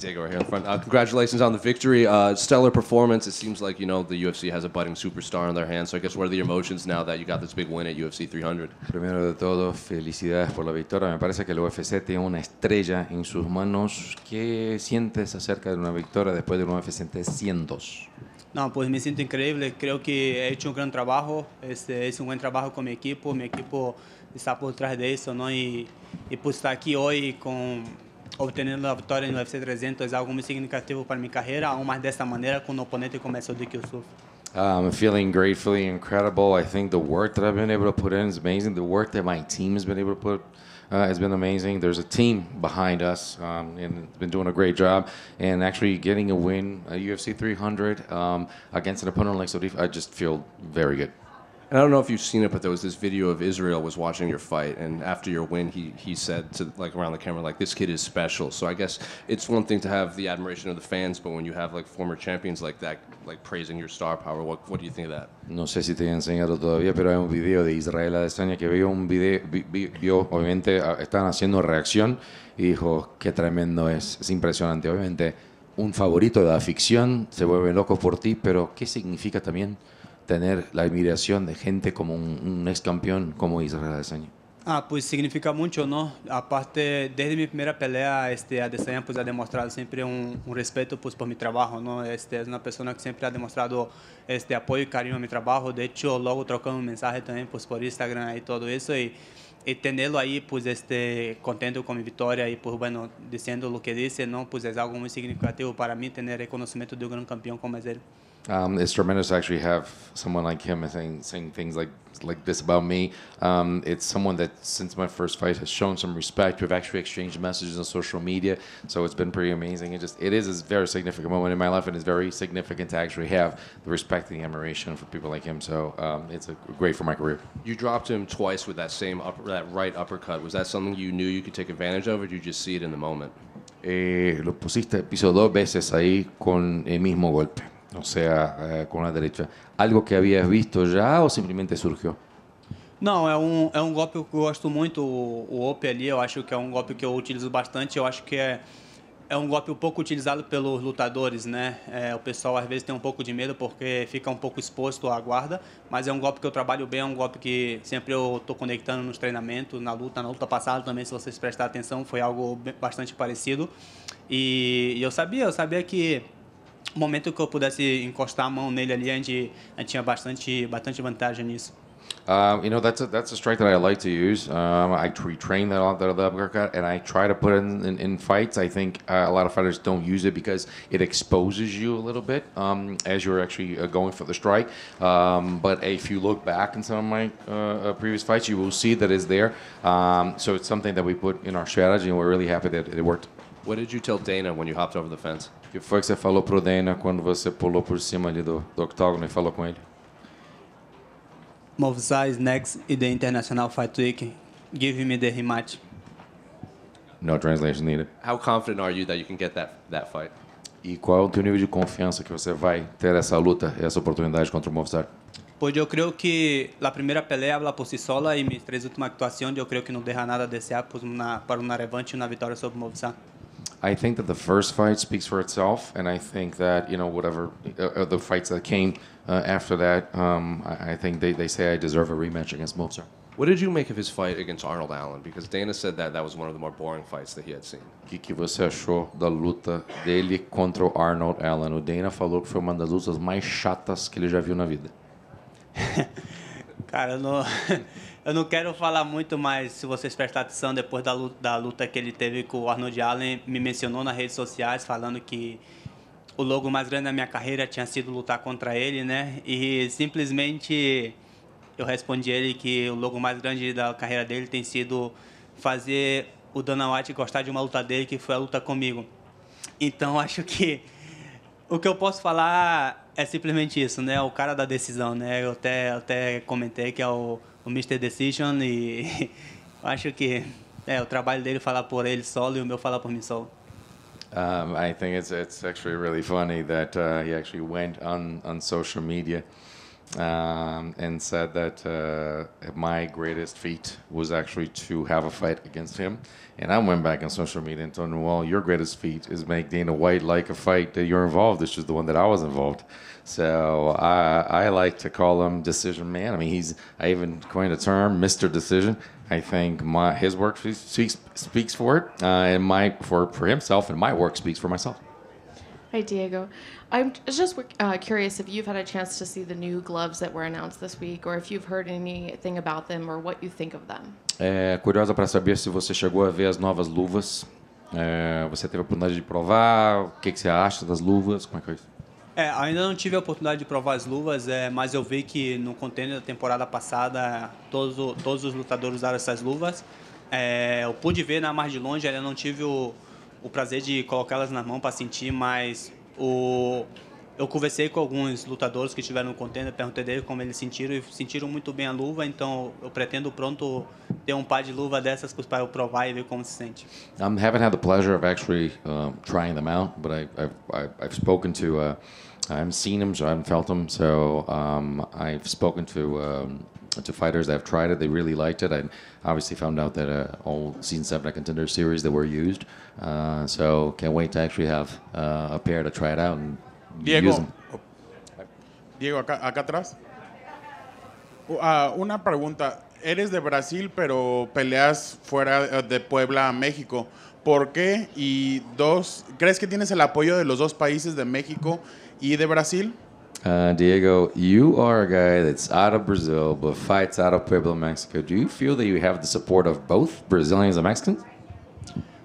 Diego right here front. Uh, congratulations on the victory. Uh, stellar performance. It seems like, you know, the UFC has a budding superstar in their hands. So I guess what are the emotions now that you got this big win at UFC 300? Primero de todo, felicidades por la victoria. Me parece que el UFC tiene una estrella en sus manos. ¿Qué sientes acerca de una victoria después de un UFC 300? No, pues me siento increíble. Creo que he hecho un gran trabajo. Este, es un buen trabajo con mi equipo. Mi equipo está por detrás de eso, ¿no? Y, y pues estar aquí hoy con UFC 300 algo significativo para oponente como ah, I'm feeling gratefully incredible. I think the work that I've been able to put in is amazing. The work that my team has been able to put uh, has been amazing. There's a team behind us um, and been doing a great job. And actually getting a win, a UFC 300 um, against an opponent like Sodif, I just feel very good. And I don't know if you've seen it, but there was this video of Israel was watching your fight, and after your win, he he said to like around the camera, like this kid is special. So I guess it's one thing to have the admiration of the fans, but when you have like former champions like that, like praising your star power, what what do you think of that? No sé si te he enseñado todavía, pero hay un video de Israel Adesanya que vio un video, vi, vio obviamente están haciendo reacción y dijo qué tremendo es, es impresionante, obviamente. Un favorito de la ficción, se vuelve loco por ti, pero ¿qué significa también? tener la admiración de gente como un, ex campeón como Israel Adesanya? Ah, pues significa mucho, ¿no? Aparte, desde mi primera pelea, este, Adesanya pues, ha demostrado siempre un, respeto pues, por mi trabajo, ¿no? Este, es una persona que siempre ha demostrado este, apoyo y cariño a mi trabajo. De hecho, luego trocando un mensaje también pues, por Instagram y todo eso. Y, tenerlo ahí, pues, este, contento con mi victoria y, pues, bueno, diciendo lo que dice, ¿no? Pues es algo muy significativo para mí tener reconocimiento de un gran campeón como es él. Um, it's tremendous to actually have someone like him saying saying things like like this about me. Um, it's someone that since my first fight has shown some respect. We've actually exchanged messages on social media, so it's been pretty amazing. It just it is a very significant moment in my life, and it's very significant to actually have the respect and the admiration for people like him. So um, it's a, great for my career. You dropped him twice with that same upper, that right uppercut. Was that something you knew you could take advantage of, or did you just see it in the moment? Eh, lo pusiste piso dos veces ahí con el mismo golpe. O sea, eh, con direita derecha. ¿Algo que habías visto ya o simplemente surgió? Não, é um, é um golpe que eu gosto muito, o, o OP ali, eu acho que é um golpe que eu utilizo bastante, eu acho que é, é um golpe um pouco utilizado pelos lutadores, né? É, o pessoal às vezes tem um pouco de medo porque fica um pouco exposto à guarda, mas é um golpe que eu trabalho bem, é um golpe que sempre eu estou conectando nos treinamentos, na luta, na luta passada também, se vocês prestar atenção, foi algo bastante parecido. E, e eu sabia, eu sabia que momento que eu pudesse encostar a mão nele ali, a gente, a gente tinha bastante, bastante vantagem nisso. Um, you know, that's a, that's a strength that I like to use. Um, I retrain that a lot, and I try to put it in, in, in fights. I think uh, a lot of fighters don't use it because it exposes you a little bit um, as you're actually uh, going for the strike. Um, but if you look back in some of my uh, uh previous fights, you will see that it's there. Um, so it's something that we put in our strategy, and we're really happy that it worked. What did you tell Dana when you hopped over the fence? O que foi que você falou pro Dana quando você pulou por cima ali do, do octógono e falou com ele? Movzai's next in the International Fight Week. Give me the rematch. No translation needed. How confident are you that you can get that, that fight? E qual é o teu nível de confiança que você vai ter essa luta, essa oportunidade contra o Movzai? Pois eu creio que a primeira pelea habla por si sola e minhas três últimas atuações eu creio que não derra nada a desejar para uma, revanche e uma vitória sobre o Movzai. I think that the first fight speaks for itself, and I think that you know whatever uh, uh, the fights that came uh, after that, um, I, I, think they, they say I deserve a rematch against Mozart. What did you make of his fight against Arnold Allen? Because Dana said that that was one of the more boring fights that he had seen. O que, que você achou da luta dele contra o Arnold Allen? O Dana falou que foi uma das lutas mais chatas que ele já viu na vida. Cara, não. Eu não quero falar muito, mas se vocês prestarem atenção, depois da luta, da luta que ele teve com o Arnold Allen, me mencionou nas redes sociais falando que o logo mais grande da minha carreira tinha sido lutar contra ele, né? E simplesmente eu respondi ele que o logo mais grande da carreira dele tem sido fazer o Dana White gostar de uma luta dele, que foi a luta comigo. Então acho que o que eu posso falar é simplesmente isso, né? O cara da decisão, né? Eu até, até comentei que é o o Mr. Decision e acho que é o trabalho dele falar por ele solo e o meu falar por mim solo. Um, I think it's it's actually really funny that uh, he actually went on on social media. um, and said that uh, my greatest feat was actually to have a fight against him. And I went back on social media and told him, well, your greatest feat is make Dana White like a fight that you're involved. This is the one that I was involved. So I, I like to call him decision man. I mean, he's, I even coined a term, Mr. Decision. I think my, his work speaks, speaks for it, uh, and my, for, for himself, and my work speaks for myself. Hi, Diego. I'm just uh, curious if you've had a chance to see the new gloves that were announced this week, or if you've heard anything about them, or what you think of them. É curiosa para saber se você chegou a ver as novas luvas. É, você teve a oportunidade de provar? O que, que você acha das luvas? Como é que foi? isso? É, ainda não tive a oportunidade de provar as luvas, é, mas eu vi que no contêiner da temporada passada todos, todos os lutadores usaram essas luvas. É, eu pude ver na né, mais de longe, ainda não tive o, o prazer de colocá-las na mão para sentir, mas o eu conversei com alguns lutadores que estiveram no contender, perguntei deles como eles sentiram e sentiram muito bem a luva, então eu pretendo pronto ter um par de luva dessas para eu provar e ver como se sente. I haven't had the pleasure of actually um, trying them out, but I, I've, I've spoken to, uh, I haven't seen them, so I haven't felt them, so um, I've spoken to um, to fighters that have tried it. They really liked it. I obviously found out that uh, all season seven contender series that were used. Uh, so can't wait to actually have uh, a pair to try it out and Diego, use them. Diego, acá, atrás. Uh, ah, una pregunta. Eres de Brasil, pero peleas fuera eh, de Puebla México. ¿Por qué? Y dos, ¿crees que tienes el apoyo de los dos países de México y de Brasil? Uh, Diego, you are a guy that's out of Brazil but fights out of Puebla, Mexico. Do you feel that you have the support of both Brazilians and Mexicans?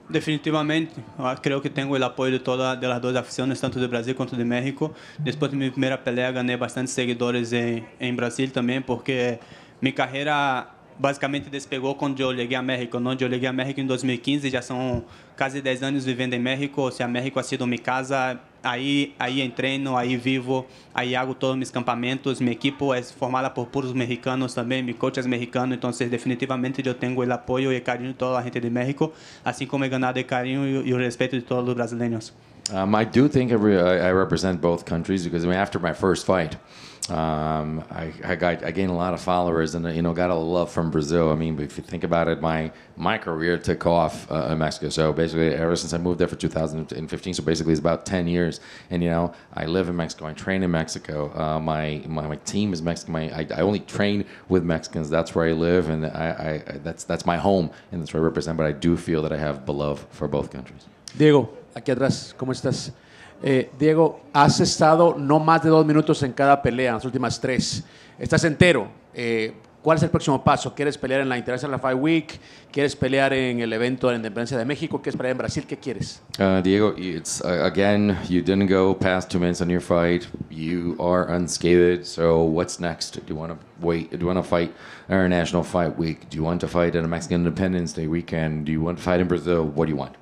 Definitivamente, creo que tenho o apoio de todas de duas dos aficiones, tanto do Brasil quanto do México. Depois de minha primeira pelea ganhei bastante seguidores em em Brasil também, porque minha carreira basicamente despegou quando eu cheguei a México. Quando Eu cheguei a México em 2015, já são casi 10 anos vivendo em México, se a México ha sido minha casa, aí aí entreno, aí vivo, aí hago todos meus campamentos, minha equipe é formada por puros mexicanos também, mi coach é mexicano, Então, definitivamente eu tenho o apoio e o carinho de toda a gente de México, assim como he ganado o carinho e o respeito de todos os brasileiros. Um, I do think I, re I, represent both countries because I mean, after my first fight, um, I, I, got I gained a lot of followers and you know got a love from Brazil. I mean, if you think about it, my my career took off uh, in Mexico. So basically ever since I moved there for 2015. So basically, it's about 10 years. And you know, I live in Mexico. I train in Mexico. Uh, my, my my team is Mexican. My, I, I, only train with Mexicans. That's where I live, and I, I, that's that's my home, and that's where I represent. But I do feel that I have love for both countries. Diego, aquí atrás, cómo estás? Eh, Diego, has estado no más de dos minutos en cada pelea, en las últimas tres. Estás entero. Eh, ¿Cuál es el próximo paso? ¿Quieres pelear en la International Fight Week? ¿Quieres pelear en el evento de la independencia de México? ¿Quieres pelear en Brasil? ¿Qué quieres? Uh, Diego, it's, uh, again, you didn't go past two minutes on your fight. You are unscathed. So what's next? Do you want to wait? Do you want to fight International Fight Week? Do you want to fight in a Mexican Independence Day weekend? Do you want to fight in Brazil? What do you want?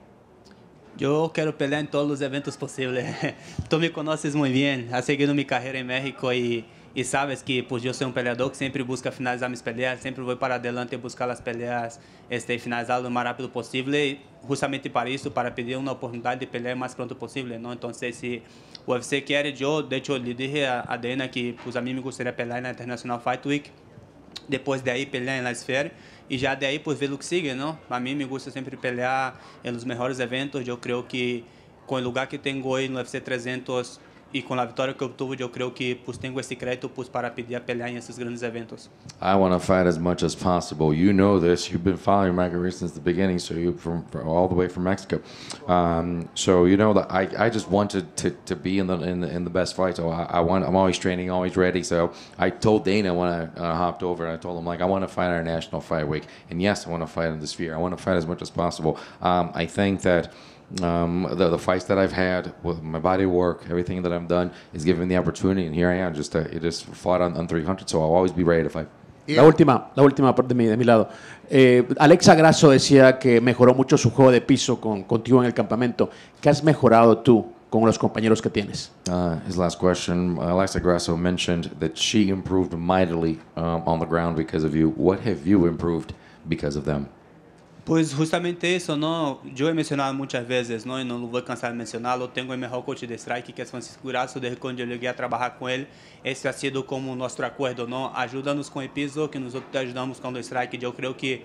Yo quiero pelear en todos los eventos posibles. Tú me conoces muy bien. Ha seguido mi carrera en México y... e sabes que por eu sou um peleador que sempre busca finalizar minhas peleas, sempre vou para adelante buscar as peleas, este finalizá o mais rápido possível, justamente para isso, para pedir uma oportunidade de pelear o mais pronto possível, não? Né? Então, se o UFC quer, eu, de hecho, lhe dije a, a Dana que pues a mim me gostaria pelear na International Fight Week, depois daí pelear na Esfera e já daí por ver o que sigue, não? A mim me gusta sempre pelear nos melhores eventos, eu creio que com o lugar que tenho hoje no UFC 300 que que crédito para pedir a pelear grandes eventos. I want to fight as much as possible. You know this. You've been following my career since the beginning, so you from, from all the way from Mexico. Um, so you know that I, I just wanted to, to be in the, in the in the best fight. So I, I want I'm always training, always ready. So I told Dana when I uh, hopped over, I told him like I want to fight our national fight week, and yes, I want to fight in the sphere. I want to fight as much as possible. Um, I think that. Um, the, the, fights that I've had with my body work, everything that I've done is given the opportunity, and here I am. Just uh, it just fought on, on 300, so I'll always be ready to fight. La última, la última de mi, de mi lado. Eh, Alexa Grasso decía que mejoró mucho su juego de piso con, contigo en el campamento. ¿Qué has mejorado tú con los compañeros que tienes? Uh, his last question. Uh, Alexa Grasso mentioned that she improved mightily um, on the ground because of you. What have you improved because of them? Pues justamente eso, ¿no? Yo he mencionado muchas veces, ¿no? Y no lo voy a cansar de mencionarlo. Tengo el mejor coach de strike, que es Francisco Grasso. Desde cuando yo llegué a trabajar con él, esse ha sido como nuestro acuerdo, ¿no? Ayúdanos con el piso, que nosotros te ayudamos con el strike. Yo creo que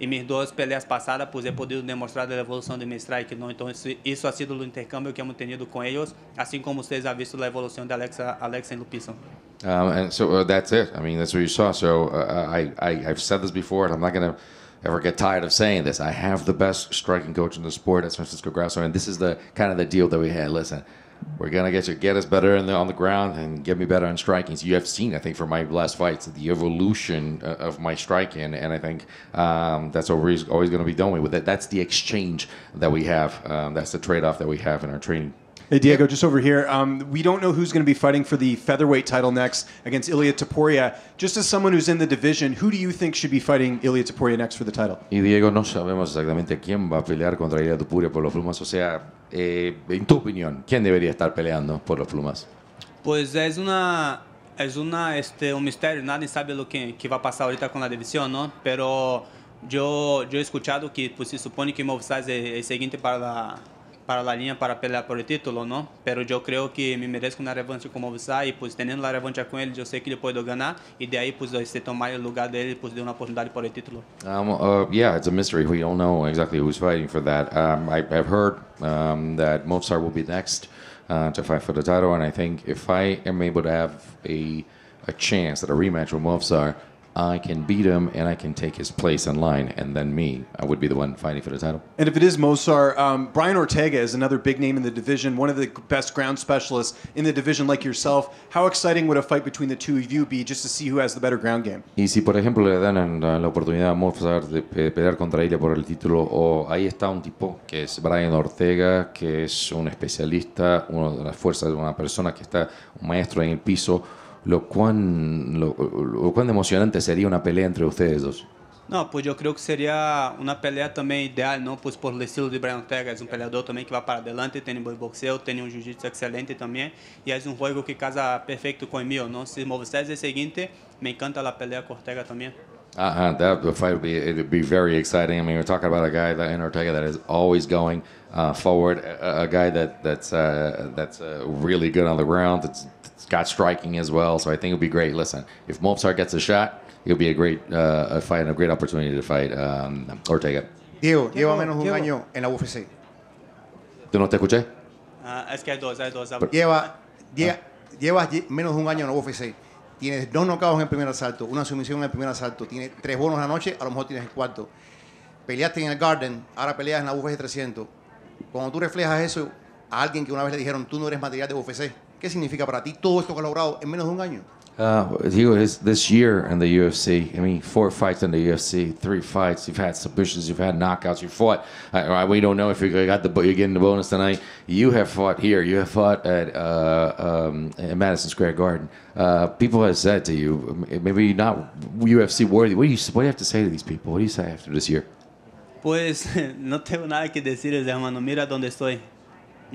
em minhas duas peleas passadas, pues he podido demonstrar a evolução do meu strike. Não? Então, isso, isso ha sido o intercâmbio que hemos tenido com eles, assim como vocês han visto a evolução de Alexa, Alexa e Lupison. Um, and so uh, that's it. I mean, that's what you saw. So uh, I, I, I've said this before, and I'm not going to ever get tired of saying this. I have the best striking coach in the sport at Francisco Grasso, and this is the kind of the deal that we had. Listen, we're gonna get you get us better the, on the ground and get me better on striking. So you have seen, I think, from my last fights, the evolution uh, of my striking, and I think um, that's what we're always gonna be doing with it. That's the exchange that we have. Um, that's the trade-off that we have in our training. Hey Diego, just over here. Um, we don't know who's going to be fighting for the featherweight title next against Ilya Taporia. Just as someone who's in the division, who do you think should be fighting Ilya Taporia next for the title? Y Diego, no sabemos exactamente quién va a pelear contra Ilya Taporia por los plumas. O sea, eh, en tu opinión, ¿quién debería estar peleando por los plumas? Pues es una es una este un misterio. Nadie sabe lo que, que va a pasar ahorita con la división, ¿no? Pero yo yo he escuchado que pues, se supone que Movistar es el siguiente para la para a linha para pelear por o título, não? Pero eu creio que me mereço na revanche con Movistar e, tendo teniendo la com ele, eu sei que ele pode ganhar e daí ahí se tomar o lugar dele él pues de uma oportunidade por título. Um, uh, yeah, it's a mystery. We don't know exactly who's fighting for that. Um, I, have heard um, that Mozart will be next uh, to fight for the title, and I think if I am able to have a a chance at a rematch with Mozart. I can beat him and I can take his place online and then me, I would be the one fighting for the title. And if it is Mozart, um, Brian Ortega is another big name in the division, one of the best ground specialists in the division, like yourself. How exciting would a fight between the two of you be just to see who has the better ground game? Y si, por ejemplo, le dan la oportunidad a Mozart de pelear contra ella por el título, o ahí está un tipo que es Brian Ortega, que es un especialista, una de las fuerzas de una persona que está un maestro en el piso lo cuán, lo, emocionante sería una pelea entre ustedes dos. no pues yo creo que sería una pelea también ideal, no pues por estilo de Brian Ortega, Es un peleador también que va para adelante, tiene buen boxeo, tiene un jiu-jitsu excelente también. Y es un juego que casa perfecto con el mío. não? Se vocês é me encanta la pelea con Ortega también. ah uh, that fight would be it'd be very exciting. I mean, we're talking about a guy that Ortega that is always going uh, forward, a, a, guy that that's uh, that's uh, really good on the ground, got striking as well. So I think it'll be great. Listen, if Mozart gets a shot, it'll be a great uh, a fight and a great opportunity to fight um, Ortega. Diego, lleva menos de un año en la UFC. ¿Tú no te escuché? Ah, es que hay dos, hay dos. Pero, lleva, ah. lleva, menos de un año en la UFC. Tienes dos knockouts en el primer asalto, una sumisión en el primer asalto, tienes tres bonos la noche, a lo mejor tienes el cuarto. Peleaste en el Garden, ahora peleas en la UFC 300. Cuando tú reflejas eso a alguien que una vez le dijeron, tú no eres material de UFC, ¿Qué significa para ti todo esto que en menos de un año? Uh, digo, this, this year in the UFC, I mean, four fights in the UFC, three fights. You've had submissions, you've had knockouts, you've fought. we don't know if you got the you're getting the bonus tonight. You have fought here. You have fought at, uh, um, at Madison Square Garden. Uh, people have said to you, maybe you're not UFC worthy. What do you what do you have to say to these people? What do you say after this year? Pues no tengo nada que decirles, hermano. Mira dónde estoy.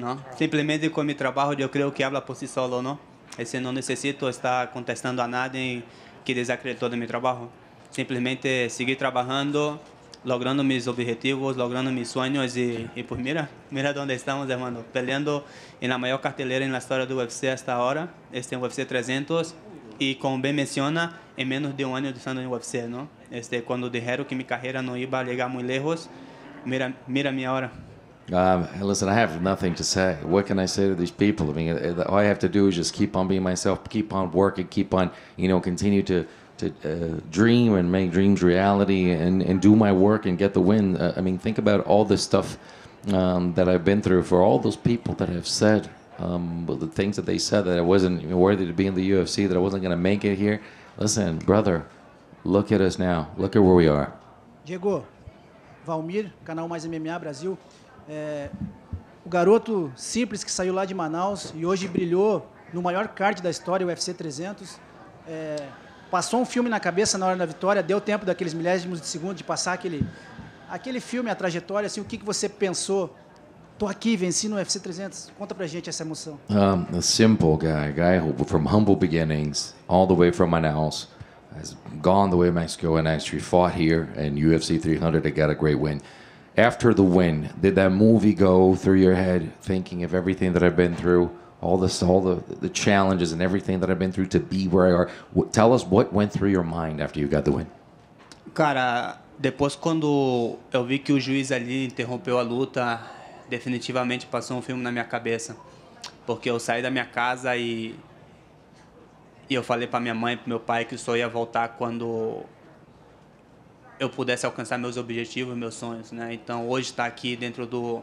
Ah. simplesmente com con mi trabajo yo que habla por si solo, não? Ese não necessito estar contestando a nadie que desacreditou de meu trabalho, simplesmente seguir trabalhando, logrando meus objetivos, logrando meus sonhos e e por mira, mira onde estamos, hermano. Peleando em maior mayor cartelera en la história do UFC hasta ahora, este UFC 300 e como bem menciona, em menos de ano de estando no UFC, não, Este, quando dijeron que minha carreira não ia chegar muito muy lejos, mira, mira minha hora Um, listen, I have nothing to say. What can I say to these people? I mean, uh, uh, all I have to do is just keep on being myself, keep on working, keep on, you know, continue to to uh, dream and make dreams reality, and and do my work and get the win. Uh, I mean, think about all the stuff um, that I've been through for all those people that have said um, the things that they said that I wasn't worthy to be in the UFC, that I wasn't going to make it here. Listen, brother, look at us now. Look at where we are. Diego, Valmir, canal Mais MMA Brasil. É, o garoto simples que saiu lá de Manaus e hoje brilhou no maior card da história, o UFC 300. É, passou um filme na cabeça na hora da vitória, deu tempo daqueles milésimos de segundo de passar aquele, aquele filme, a trajetória, assim, o que, que você pensou? Tô aqui, venci no UFC 300. Conta pra gente essa emoção. Um, a simple guy, guy who, from humble beginnings, all the way from Manaus, has gone the way Mexico and actually fought here in UFC 300 and got a great win after the win, did that movie go through your head, thinking of everything that I've been through, all this, all the the challenges and everything that I've been through to be where I are? tell us what went through your mind after you got the win. Cara, depois quando eu vi que o juiz ali interrompeu a luta, definitivamente passou um filme na minha cabeça, porque eu saí da minha casa e e eu falei para minha mãe, pro meu pai que só ia voltar quando eu pudesse alcançar meus objetivos, meus sonhos, né? Então, hoje estar tá aqui dentro do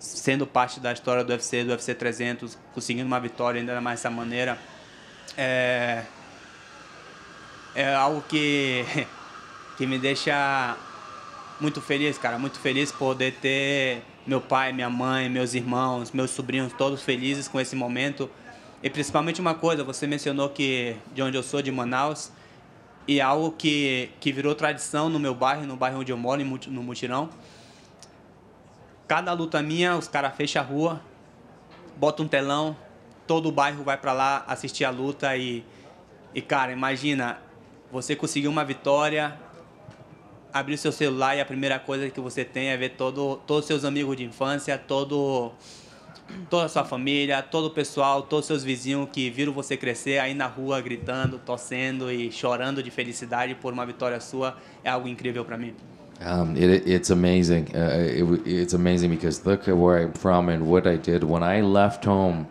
sendo parte da história do UFC, do UFC 300, conseguindo uma vitória ainda mais dessa maneira, é é algo que que me deixa muito feliz, cara, muito feliz poder ter meu pai, minha mãe, meus irmãos, meus sobrinhos todos felizes com esse momento. E principalmente uma coisa, você mencionou que de onde eu sou, de Manaus, e algo que, que virou tradição no meu bairro, no bairro onde eu moro, no Mutirão. Cada luta minha, os caras fecham a rua, botam um telão, todo o bairro vai para lá assistir a luta e, e, cara, imagina, você conseguiu uma vitória, abrir seu celular e a primeira coisa que você tem é ver todo, todos seus amigos de infância, todo toda a sua família, todo o pessoal, todos os seus vizinhos que viram você crescer aí na rua gritando, torcendo e chorando de felicidade por uma vitória sua é algo incrível para mim. Um, it, it's amazing. Uh, it, it's amazing because look at where I'm from and what I did when I left home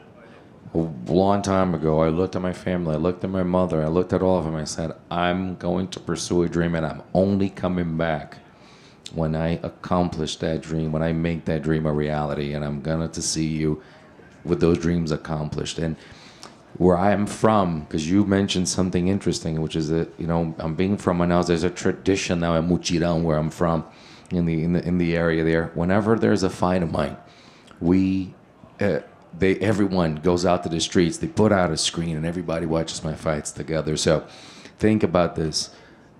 a long time ago. I looked at my family, I looked at my mother, I looked at all of them. I said, I'm going to pursue a dream and I'm only coming back. when I accomplish that dream, when I make that dream a reality, and I'm gonna to see you with those dreams accomplished. And where I am from, because you mentioned something interesting, which is that you know I'm being from Manaus. There's a tradition now in Muchiran, where I'm from, in the in the in the area there. Whenever there's a fight of mine, we uh, they everyone goes out to the streets. They put out a screen, and everybody watches my fights together. So think about this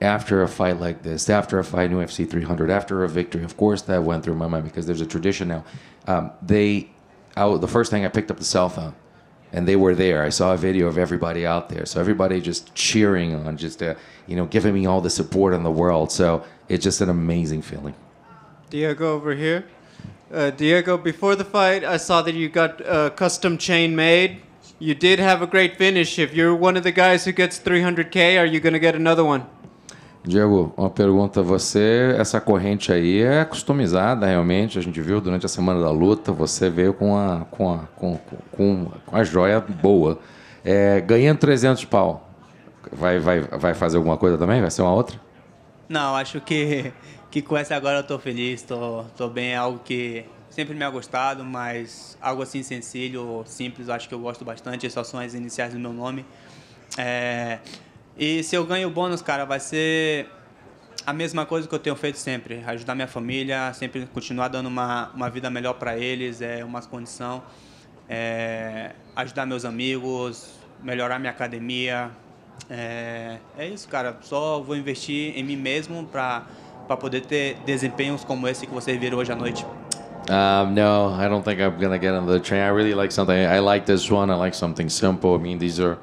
after a fight like this, after a fight in UFC 300, after a victory, of course that went through my mind because there's a tradition now. Um, they, I, the first thing I picked up the cell phone, and they were there. I saw a video of everybody out there, so everybody just cheering on, just uh, you know, giving me all the support in the world. So it's just an amazing feeling. Diego over here. Uh, Diego, before the fight, I saw that you got a uh, custom chain made. You did have a great finish. If you're one of the guys who gets 300K, are you going to get another one? Diego, uma pergunta. Você, essa corrente aí é customizada realmente, a gente viu durante a semana da luta, você veio com a, com a, com, com, com a joia boa. É, ganhando 300 pau, vai, vai, vai fazer alguma coisa também? Vai ser uma outra? Não, acho que, que com essa agora eu tô feliz, tô, tô bem, é algo que sempre me ha gostado, mas algo assim sencillo, simples, acho que eu gosto bastante, essas são as iniciais do meu nome. É, e se eu ganho o bônus, cara, vai ser a mesma coisa que eu tenho feito sempre. Ajudar minha família, sempre continuar dando uma, uma vida melhor para eles, é, uma condição, É, ajudar meus amigos, melhorar minha academia. É, é isso, cara. Só vou investir em mim mesmo para poder ter desempenhos como esse que vocês viram hoje à noite. Um, no, I don't think I'm gonna get on the train. I really like something. I like this one. I like something simple. I mean, these are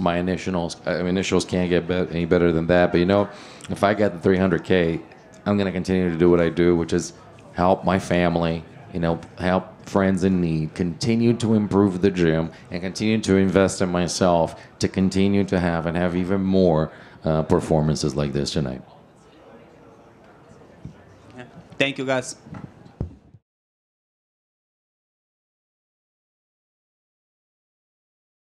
my initials I uh, mean, initials can't get be- any better than that. But you know, if I get the 300k, I'm gonna continue to do what I do, which is help my family, you know, help friends in need, continue to improve the gym, and continue to invest in myself to continue to have and have even more uh, performances like this tonight. Thank you, guys.